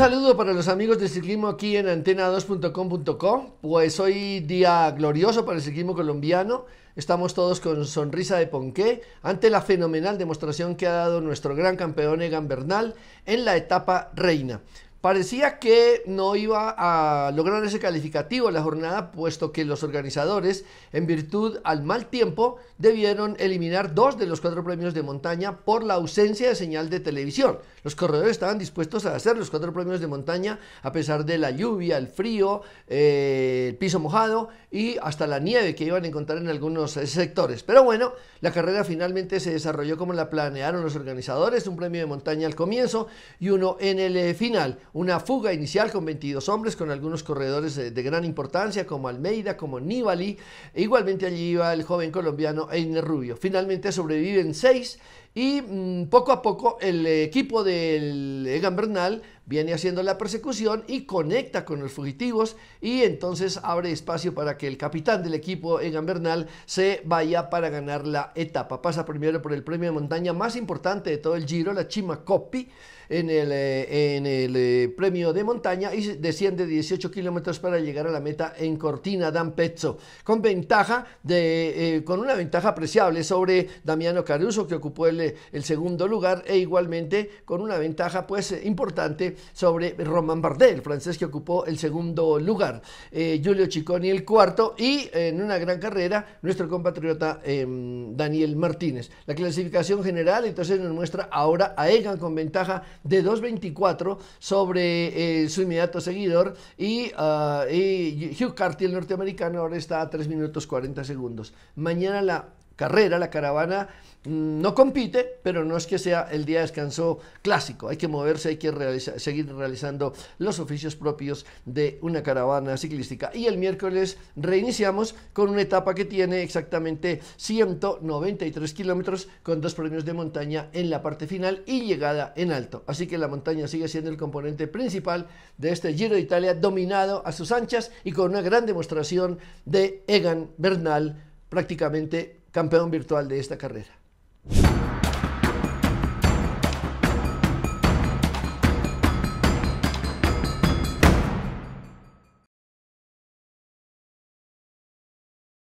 saludo para los amigos de ciclismo aquí en antena2.com.co. Pues hoy día glorioso para el ciclismo colombiano. Estamos todos con sonrisa de ponqué ante la fenomenal demostración que ha dado nuestro gran campeón Egan Bernal en la etapa reina. Parecía que no iba a lograr ese calificativo la jornada, puesto que los organizadores, en virtud al mal tiempo, debieron eliminar dos de los cuatro premios de montaña por la ausencia de señal de televisión. Los corredores estaban dispuestos a hacer los cuatro premios de montaña a pesar de la lluvia, el frío, eh, el piso mojado y hasta la nieve que iban a encontrar en algunos eh, sectores. Pero bueno, la carrera finalmente se desarrolló como la planearon los organizadores, un premio de montaña al comienzo y uno en el eh, final una fuga inicial con 22 hombres, con algunos corredores de, gran importancia, como Almeida, como Nibali. E igualmente allí iba el joven colombiano Einer Rubio. Finalmente sobreviven seis y mm, poco a poco el equipo del Egan Bernal viene haciendo la persecución y conecta con los fugitivos y entonces abre espacio para que el capitán del equipo Egan Bernal se vaya para ganar la etapa. Pasa primero por el premio de montaña más importante de todo el Giro, la Chima en el, eh, en el eh, premio de montaña y desciende 18 kilómetros para llegar a la meta en Cortina d'Ampezzo, con ventaja de, eh, con una ventaja apreciable sobre Damiano Caruso que ocupó el el, segundo lugar e igualmente con una ventaja pues eh, importante sobre Roman Bardet, el francés que ocupó el segundo lugar. Eh, Julio Chiconi el cuarto y eh, en una gran carrera nuestro compatriota em, Daniel Martínez. La clasificación general entonces nos muestra ahora a Egan con ventaja de 2.24 sobre eh, su inmediato seguidor y, ah, y Hugh Carty el norteamericano ahora está a 3 minutos 40 segundos. Mañana la carrera, la caravana mm, no compite, pero no es que sea el día de descanso clásico. Hay que moverse, hay que seguir realizando los oficios propios de una caravana ciclística. Y el miércoles reiniciamos con una etapa que tiene exactamente 193 kilómetros con dos premios de montaña en la parte final y llegada en alto. Así que la montaña sigue siendo el componente principal de este Giro de Italia dominado a sus anchas y con una gran demostración de Egan Bernal prácticamente campeón virtual de esta carrera.